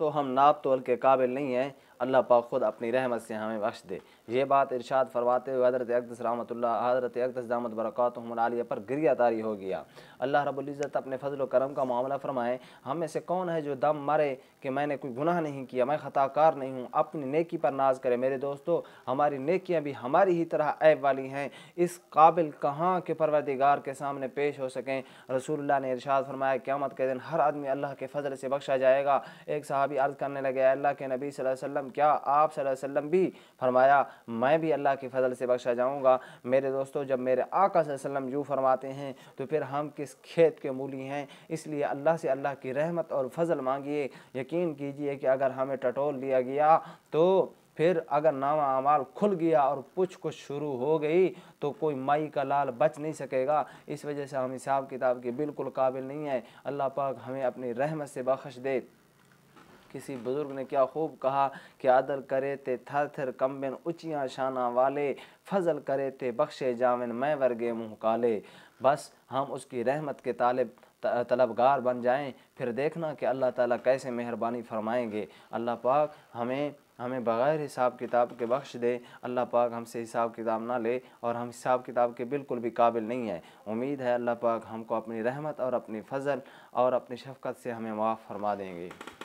तो हम नाप तोल के काबिल नहीं हैं अल्लाह पाक ख़ुद अपनी रहमत से हमें बख्श दे ये बात इरशाद फरमाते हुए हज़रत अकदस रहमत हज़रत अकदस दामद बरक़ात आलिया पर गिरिया तारी हो गया अल्लाह रबुल्ज़त अपने फजल करम का मामला फ़रमाए हम में से कौन है जो दम मरे कि मैंने कोई गुनाह नहीं किया मैं ख़ताकार नहीं हूँ अपनी नेकी पर नाज करे मेरे दोस्तों हमारी नेकियाँ भी हमारी ही तरह ऐब वाली हैं इस काबिल कहाँ के परवरदिगार के सामने पेश हो सकें रसूलुल्लाह ने इरशाद फरमाया क्यामत के दिन हर आदमी अल्लाह के फजल से बख्शा जाएगा एक साहबी अर्ज़ करने लगे अल्लाह के नबी वसल्लम क्या आप वसल्लम भी फरमाया मैं भी अल्लाह के फजल से बख्शा जाऊँगा मेरे दोस्तों जब मेरे आका वसल्लम यूँ फरमाते हैं तो फिर हम किस खेत के मूली हैं इसलिए अल्लाह से अल्लाह की रहमत और फजल मांगिए यकीन कीजिए कि अगर हमें टटोल दिया गया तो फिर अगर नामा अमाल खुल गया और कुछ कुछ शुरू हो गई तो कोई माई का लाल बच नहीं सकेगा इस वजह से हम हिसाब किताब के बिल्कुल काबिल नहीं है अल्लाह पाक हमें अपनी रहमत से बख्श दे किसी बुज़ुर्ग ने क्या खूब कहा कि आदर करे ते थर थर कम्बिन उचियाँ शाना वाले फजल करे ते बख्शे जामिन मैं वर्गे मुँह काले बस हम उसकी रहमत के तालब तलबगार बन जाएं फिर देखना कि अल्लाह ताला कैसे मेहरबानी फरमाएंगे अल्लाह पाक हमें हमें बग़ैर हिसाब किताब के बख्श दे अल्लाह पाक हमसे हिसाब किताब ना ले और हम हिसाब किताब के बिल्कुल भी काबिल नहीं है उम्मीद है अल्लाह पाक हमको अपनी रहमत और अपनी फजल और अपनी शफकत से हमें माफ़ फरमा देंगे